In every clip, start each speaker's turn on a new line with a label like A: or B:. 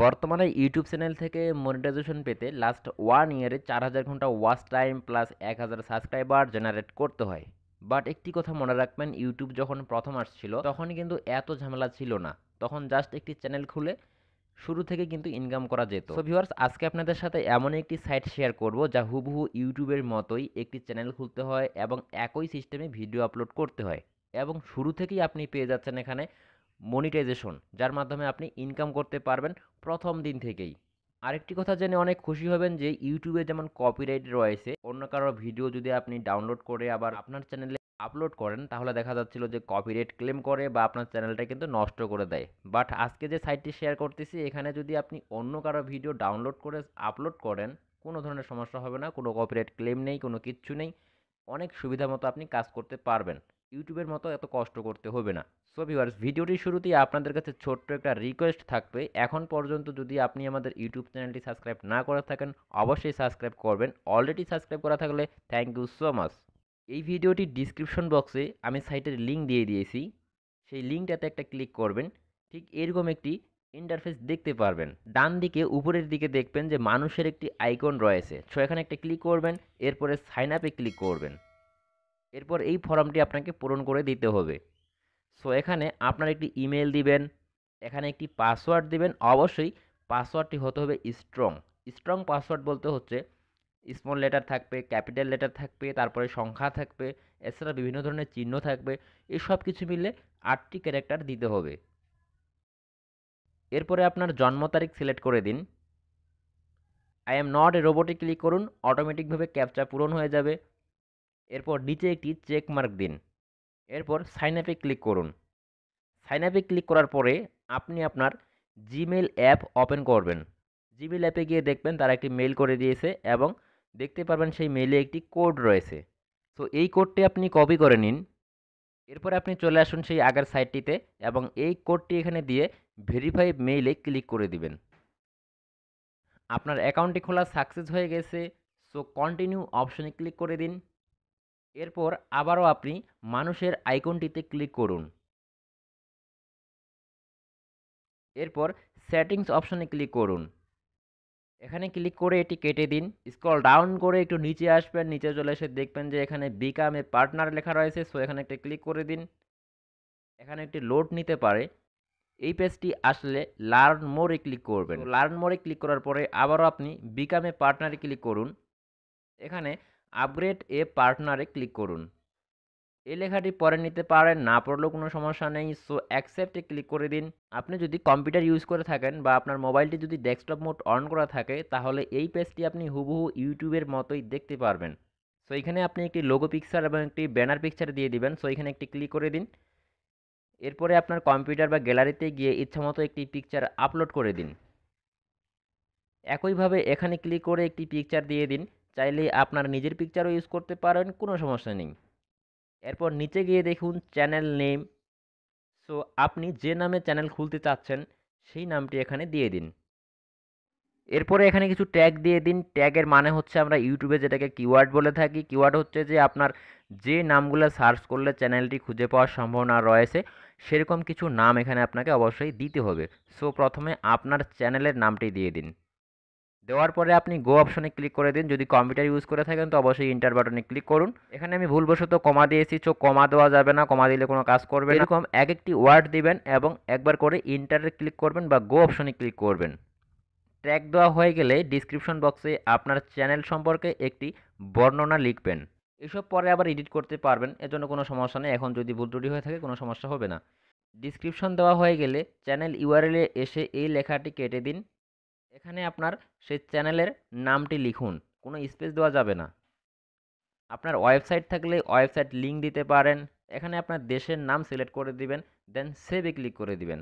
A: বর্তমানে YouTube channel থেকে monetization পেতে লাস্ট ওয়ান ইয়ারে চার হাজার ঘন্টা ওয়াচ টাইম প্লাস এক হাজার সাবস্ক্রাইবার জেনারেট করতে হয় বাট একটি কথা মনে রাখবেন ইউটিউব যখন প্রথম আসছিল তখন কিন্তু এত ঝামেলা ছিল না তখন জাস্ট একটি চ্যানেল খুলে শুরু থেকে কিন্তু ইনকাম করা যেত সো ভিউয়ার্স আজকে আপনাদের সাথে এমন একটি সাইট শেয়ার করব যা হুবহু ইউটিউবের মতোই একটি চ্যানেল খুলতে হয় এবং একই সিস্টেমে ভিডিও আপলোড করতে হয় এবং শুরু থেকেই আপনি পেয়ে যাচ্ছেন এখানে মনিটাইজেশন যার মাধ্যমে আপনি ইনকাম করতে পারবেন প্রথম দিন থেকেই আরেকটি কথা জেনে অনেক খুশি হবেন যে ইউটিউবে যেমন কপিরাইট রয়েছে অন্য কারো ভিডিও যদি আপনি ডাউনলোড করে আবার আপনার চ্যানেলে আপলোড করেন তাহলে দেখা যাচ্ছিল যে কপিরাইট ক্লেম করে বা আপনার চ্যানেলটা কিন্তু নষ্ট করে দেয় বাট আজকে যে সাইটটি শেয়ার করতেছি এখানে যদি আপনি অন্য কারো ভিডিও ডাউনলোড করে আপলোড করেন কোনো ধরনের সমস্যা হবে না কোনো কপিরাইট ক্লেম নেই কোনো কিচ্ছু নেই অনেক সুবিধা মতো আপনি কাজ করতে পারবেন ইউটিউবের মতো এত কষ্ট করতে হবে না সো ভিউয়ার্স ভিডিওটির শুরুতেই আপনাদের কাছে ছোট্ট একটা রিকোয়েস্ট থাকবে এখন পর্যন্ত যদি আপনি আমাদের ইউটিউব চ্যানেলটি সাবস্ক্রাইব না করে থাকেন অবশ্যই সাবস্ক্রাইব করবেন অলরেডি সাবস্ক্রাইব করা থাকলে থ্যাংক ইউ সো মাচ এই ভিডিওটি ডিসক্রিপশন বক্সে আমি সাইটের লিঙ্ক দিয়ে দিয়েছি সেই লিঙ্কটাতে একটা ক্লিক করবেন ঠিক এরকম একটি ইন্টারফেস দেখতে পারবেন ডান দিকে উপরের দিকে দেখবেন যে মানুষের একটি আইকন রয়েছে সো এখানে একটা ক্লিক করবেন এরপরে সাইন আপে ক্লিক করবেন এরপর এই ফর্মটি আপনাকে পূরণ করে দিতে হবে সো এখানে আপনার একটি ইমেল দিবেন এখানে একটি পাসওয়ার্ড দিবেন অবশ্যই পাসওয়ার্ডটি হতে হবে স্ট্রং স্ট্রং পাসওয়ার্ড বলতে হচ্ছে স্মল লেটার থাকবে ক্যাপিটাল লেটার থাকবে তারপরে সংখ্যা থাকবে এছাড়া বিভিন্ন ধরনের চিহ্ন থাকবে এসব কিছু মিলে আটটি ক্যারেক্টার দিতে হবে এরপরে আপনার জন্ম তারিখ সিলেক্ট করে দিন আই এম নট এ রোবটে ক্লিক করুন অটোমেটিকভাবে ক্যাপচা পূরণ হয়ে যাবে এরপর নিচে একটি চেক মার্ক দিন এরপর সাইন আপে ক্লিক করুন সাইন আপে ক্লিক করার পরে আপনি আপনার জিমেল অ্যাপ ওপেন করবেন জিমেল অ্যাপে গিয়ে দেখবেন তারা একটি মেল করে দিয়েছে এবং দেখতে পারবেন সেই মেলে একটি কোড রয়েছে সো এই কোডটি আপনি কপি করে নিন এরপর আপনি চলে আসুন সেই আগের সাইটটিতে এবং এই কোডটি এখানে দিয়ে ভেরিফাই মেইলে ক্লিক করে দিবেন আপনার অ্যাকাউন্টটি খোলা সাকসেস হয়ে গেছে সো কন্টিনিউ অপশনে ক্লিক করে দিন এরপর আবারও আপনি মানুষের আইকনটিতে ক্লিক করুন এরপর সেটিংস অপশনে ক্লিক করুন এখানে ক্লিক করে এটি কেটে দিন স্ক্রল ডাউন করে একটু নিচে আসবেন নিচে চলে এসে দেখবেন যে এখানে বিকামে পার্টনার লেখা রয়েছে সো এখানে একটা ক্লিক করে দিন এখানে একটি লোড নিতে পারে এই পেজটি আসলে লার্ন মোরে ক্লিক করবেন লার্ন মোরে ক্লিক করার পরে আবারও আপনি বিকামে পার্টনারে ক্লিক করুন এখানে আপগ্রেড এ পার্টনারে ক্লিক করুন এই লেখাটি পরে নিতে পারেন না পড়লেও কোনো সমস্যা নেই সো অ্যাকসেপ্টে ক্লিক করে দিন আপনি যদি কম্পিউটার ইউজ করে থাকেন বা আপনার মোবাইলটি যদি ডেস্কটপ মোড অন করা থাকে তাহলে এই পেজটি আপনি হুবহু ইউটিউবের মতোই দেখতে পারবেন সো এখানে আপনি একটি লোগো পিকচার এবং একটি ব্যানার পিকচার দিয়ে দিবেন সো এখানে একটি ক্লিক করে দিন এরপরে আপনার কম্পিউটার বা গ্যালারিতে গিয়ে ইচ্ছামতো একটি পিকচার আপলোড করে দিন একইভাবে এখানে ক্লিক করে একটি পিকচার দিয়ে দিন চাইলে আপনার নিজের পিকচারও ইউজ করতে পারেন কোনো সমস্যা নেই এরপর নিচে গিয়ে দেখুন চ্যানেল নেম সো আপনি যে নামে চ্যানেল খুলতে চাচ্ছেন সেই নামটি এখানে দিয়ে দিন এরপরে এখানে কিছু ট্যাগ দিয়ে দিন ট্যাগের মানে হচ্ছে আমরা ইউটিউবে যেটাকে কিওয়ার্ড বলে থাকি কিওয়ার্ড হচ্ছে যে আপনার যে নামগুলো সার্চ করলে চ্যানেলটি খুঁজে পাওয়ার সম্ভাবনা রয়েছে সেরকম কিছু নাম এখানে আপনাকে অবশ্যই দিতে হবে সো প্রথমে আপনার চ্যানেলের নামটি দিয়ে দিন দেওয়ার পরে আপনি গো অপশনে ক্লিক করে দিন যদি কম্পিউটার ইউজ করে থাকেন তো অবশ্যই ইন্টার বাটনে ক্লিক করুন এখানে আমি ভুলবশত কমা দিয়েছি চো কমা দেওয়া যাবে না কমা দিলে কোনো কাজ করবে এরকম এক একটি ওয়ার্ড দিবেন এবং একবার করে ইন্টারে ক্লিক করবেন বা গো অপশনে ক্লিক করবেন ট্র্যাক দেওয়া হয়ে গেলে ডিসক্রিপশন বক্সে আপনার চ্যানেল সম্পর্কে একটি বর্ণনা লিখবেন এসব পরে আবার এডিট করতে পারবেন এর জন্য কোনো সমস্যা নেই এখন যদি ভুল ত্রুটি হয়ে থাকে কোনো সমস্যা হবে না ডিসক্রিপশন দেওয়া হয়ে গেলে চ্যানেল ইউআরএলে এসে এই লেখাটি কেটে দিন এখানে আপনার সেই চ্যানেলের নামটি লিখুন কোনো স্পেস দেওয়া যাবে না আপনার ওয়েবসাইট থাকলে ওয়েবসাইট লিঙ্ক দিতে পারেন এখানে আপনার দেশের নাম সিলেক্ট করে দিবেন দেন সেভে ক্লিক করে দিবেন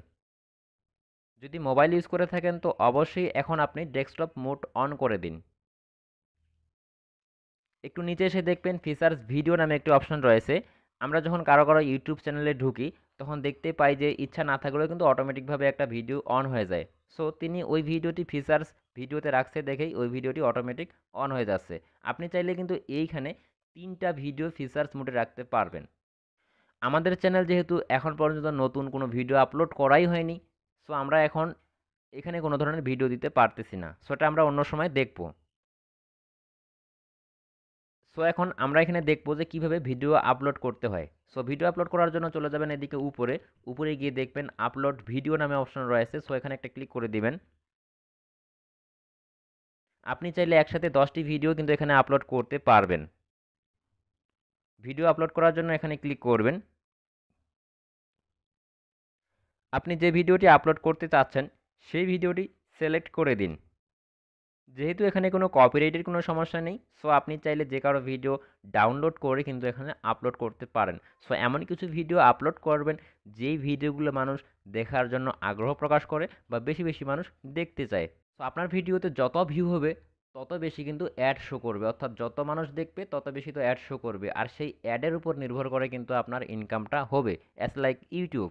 A: যদি মোবাইল ইউজ করে থাকেন তো অবশ্যই এখন আপনি ডেস্কটপ মোড অন করে দিন একটু নিচে এসে দেখবেন ফিচার্স ভিডিও নামে একটি অপশন রয়েছে আমরা যখন কারো কারো ইউটিউব চ্যানেলে ঢুকি তখন দেখতে পাই যে ইচ্ছা না থাকলেও কিন্তু অটোমেটিকভাবে একটা ভিডিও অন হয়ে যায় সো তিনি ওই ভিডিওটি ফিচার্স ভিডিওতে রাখছে দেখেই ওই ভিডিওটি অটোমেটিক অন হয়ে যাচ্ছে আপনি চাইলে কিন্তু এইখানে তিনটা ভিডিও ফিচার্স মোটে রাখতে পারবেন আমাদের চ্যানেল যেহেতু এখন পর্যন্ত নতুন কোনো ভিডিও আপলোড করাই হয়নি সো আমরা এখন এখানে কোনো ধরনের ভিডিও দিতে পারতেছি না সেটা আমরা অন্য সময় দেখবো সো এখন আমরা এখানে দেখবো যে কীভাবে ভিডিও আপলোড করতে হয় সো ভিডিও আপলোড করার জন্য চলে যাবেন এদিকে উপরে উপরে গিয়ে দেখবেন আপলোড ভিডিও নামে অপশন রয়েছে সো এখানে একটা ক্লিক করে দিবেন আপনি চাইলে একসাথে দশটি ভিডিও কিন্তু এখানে আপলোড করতে পারবেন ভিডিও আপলোড করার জন্য এখানে ক্লিক করবেন আপনি যে ভিডিওটি আপলোড করতে চাচ্ছেন সেই ভিডিওটি সিলেক্ট করে দিন যেহেতু এখানে কোনো কপিরাইটের কোনো সমস্যা নেই সো আপনি চাইলে যে কারো ভিডিও ডাউনলোড করে কিন্তু এখানে আপলোড করতে পারেন সো এমন কিছু ভিডিও আপলোড করবেন যেই ভিডিওগুলো মানুষ দেখার জন্য আগ্রহ প্রকাশ করে বা বেশি বেশি মানুষ দেখতে চায় সো আপনার ভিডিওতে যত ভিউ হবে তত বেশি কিন্তু অ্যাড শো করবে অর্থাৎ যত মানুষ দেখবে তত বেশি তো অ্যাড শো করবে আর সেই অ্যাডের উপর নির্ভর করে কিন্তু আপনার ইনকামটা হবে অ্যাজ লাইক ইউটিউব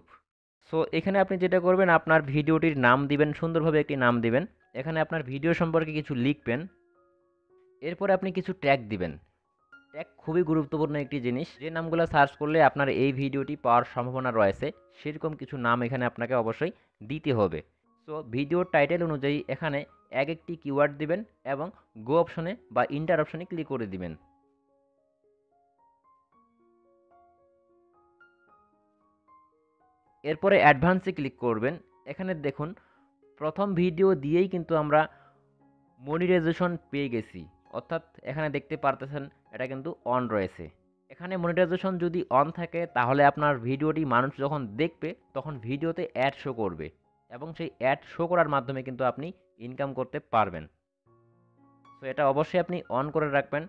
A: সো এখানে আপনি যেটা করবেন আপনার ভিডিওটির নাম দিবেন সুন্দরভাবে একটি নাম দিবেন এখানে আপনার ভিডিও সম্পর্কে কিছু লিখবেন এরপরে আপনি কিছু ট্যাগ দিবেন ট্যাগ খুবই গুরুত্বপূর্ণ একটি জিনিস যে নামগুলো সার্চ করলে আপনার এই ভিডিওটি পাওয়ার সম্ভাবনা রয়েছে সেরকম কিছু নাম এখানে আপনাকে অবশ্যই দিতে হবে সো ভিডিওর টাইটেল অনুযায়ী এখানে এক একটি কিওয়ার্ড দিবেন এবং গো অপশনে বা ইন্টার অপশনে ক্লিক করে দিবেন এরপরে অ্যাডভান্সে ক্লিক করবেন এখানে দেখুন প্রথম ভিডিও দিয়েই কিন্তু আমরা মনিটাইজেশন পেয়ে গেছি অর্থাৎ এখানে দেখতে পারতেছেন এটা কিন্তু অন রয়েছে এখানে মনিটাইজেশন যদি অন থাকে তাহলে আপনার ভিডিওটি মানুষ যখন দেখবে তখন ভিডিওতে অ্যাড শো করবে এবং সেই অ্যাড শো করার মাধ্যমে কিন্তু আপনি ইনকাম করতে পারবেন তো এটা অবশ্যই আপনি অন করে রাখবেন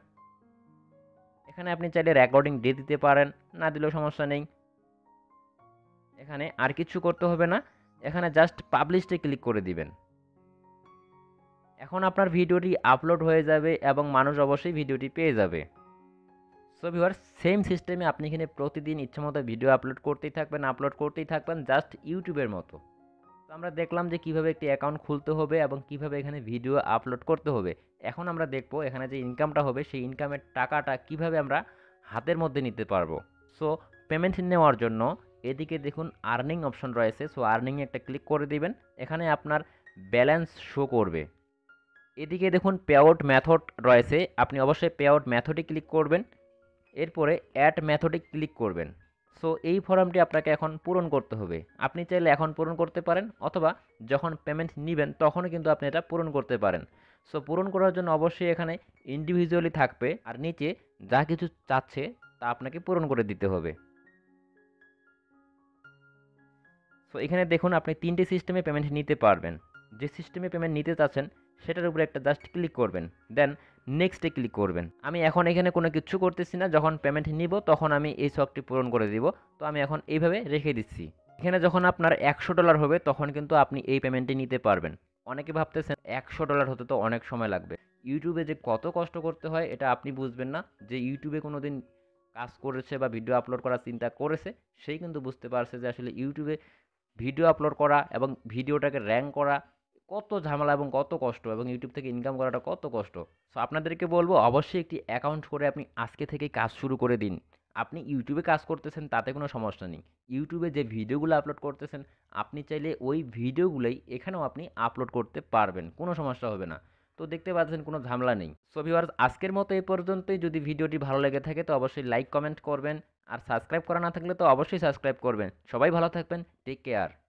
A: এখানে আপনি চাইলে রেকর্ডিং দিয়ে দিতে পারেন না দিলেও সমস্যা নেই এখানে আর কিছু করতে হবে না এখানে জাস্ট পাবলিশে ক্লিক করে দিবেন এখন আপনার ভিডিওটি আপলোড হয়ে যাবে এবং মানুষ অবশ্যই ভিডিওটি পেয়ে যাবে সো ভিওয়ার সেম সিস্টেমে আপনি এখানে প্রতিদিন ইচ্ছামতো ভিডিও আপলোড করতেই থাকবেন আপলোড করতেই থাকবেন জাস্ট ইউটিউবের মতো তো আমরা দেখলাম যে কিভাবে একটি অ্যাকাউন্ট খুলতে হবে এবং কিভাবে এখানে ভিডিও আপলোড করতে হবে এখন আমরা দেখব এখানে যে ইনকামটা হবে সেই ইনকামের টাকাটা কিভাবে আমরা হাতের মধ্যে নিতে পারবো সো পেমেন্ট নেওয়ার জন্য এদিকে দেখুন আর্নিং অপশন রয়েছে সো আর্নিংয়ে একটা ক্লিক করে দিবেন এখানে আপনার ব্যালেন্স শো করবে এদিকে দেখুন পেআউট ম্যাথড রয়েছে আপনি অবশ্যই পেআউট ম্যাথডে ক্লিক করবেন এরপরে অ্যাড ম্যাথডে ক্লিক করবেন সো এই ফর্মটি আপনাকে এখন পূরণ করতে হবে আপনি চাইলে এখন পূরণ করতে পারেন অথবা যখন পেমেন্ট নেবেন তখনও কিন্তু আপনি এটা পূরণ করতে পারেন সো পূরণ করার জন্য অবশ্যই এখানে ইন্ডিভিজুয়ালি থাকবে আর নিচে যা কিছু চাচ্ছে তা আপনাকে পূরণ করে দিতে হবে সো এখানে দেখুন আপনি তিনটি সিস্টেমে পেমেন্ট নিতে পারবেন যে সিস্টেমে পেমেন্ট নিতে চাচ্ছেন সেটার উপরে একটা জাস্ট ক্লিক করবেন দেন নেক্সটে ক্লিক করবেন আমি এখন এখানে কোনো কিছু করতেছি না যখন পেমেন্ট নিব তখন আমি এই শখটি পূরণ করে দিব তো আমি এখন এইভাবে রেখে দিচ্ছি এখানে যখন আপনার একশো ডলার হবে তখন কিন্তু আপনি এই পেমেন্টটি নিতে পারবেন অনেকে ভাবতেছেন একশো ডলার হতে তো অনেক সময় লাগবে ইউটিউবে যে কত কষ্ট করতে হয় এটা আপনি বুঝবেন না যে ইউটিউবে কোনো দিন কাজ করেছে বা ভিডিও আপলোড করার চিন্তা করেছে সেই কিন্তু বুঝতে পারছে যে আসলে ইউটিউবে ভিডিও আপলোড করা এবং ভিডিওটাকে র্যাঙ্ক করা কত ঝামেলা এবং কত কষ্ট এবং ইউটিউব থেকে ইনকাম করাটা কত কষ্ট সো আপনাদেরকে বলবো অবশ্যই একটি অ্যাকাউন্ট করে আপনি আজকে থেকে কাজ শুরু করে দিন আপনি ইউটিউবে কাজ করতেছেন তাতে কোনো সমস্যা নেই ইউটিউবে যে ভিডিওগুলো আপলোড করতেছেন আপনি চাইলে ওই ভিডিওগুলোই এখানেও আপনি আপলোড করতে পারবেন কোনো সমস্যা হবে না তো দেখতে পাচ্ছেন কোনো ঝামেলা নেই সো ভিউয়ার্স আজকের মতো এই পর্যন্তই যদি ভিডিওটি ভালো লেগে থাকে তো অবশ্যই লাইক কমেন্ট করবেন আর সাবস্ক্রাইব করা না থাকলে তো অবশ্যই সাবস্ক্রাইব করবেন সবাই ভালো থাকবেন টেক কেয়ার